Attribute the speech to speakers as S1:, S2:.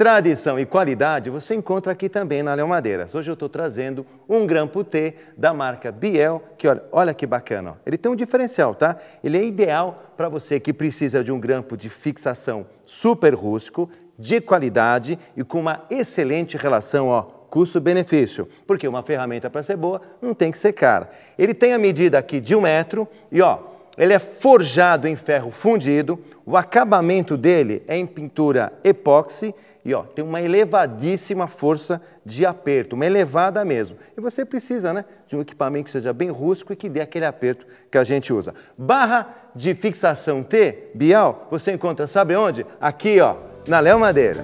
S1: Tradição e qualidade você encontra aqui também na Leão Madeiras. Hoje eu estou trazendo um grampo T da marca Biel, que olha, olha que bacana. Ó. Ele tem um diferencial, tá? Ele é ideal para você que precisa de um grampo de fixação super rústico, de qualidade e com uma excelente relação ó, custo-benefício, porque uma ferramenta para ser boa não tem que ser cara. Ele tem a medida aqui de um metro e ó, ele é forjado em ferro fundido, o acabamento dele é em pintura epóxi e ó, tem uma elevadíssima força de aperto, uma elevada mesmo. E você precisa né, de um equipamento que seja bem rústico e que dê aquele aperto que a gente usa. Barra de fixação T, Bial, você encontra, sabe onde? Aqui, ó, na Léo Madeira.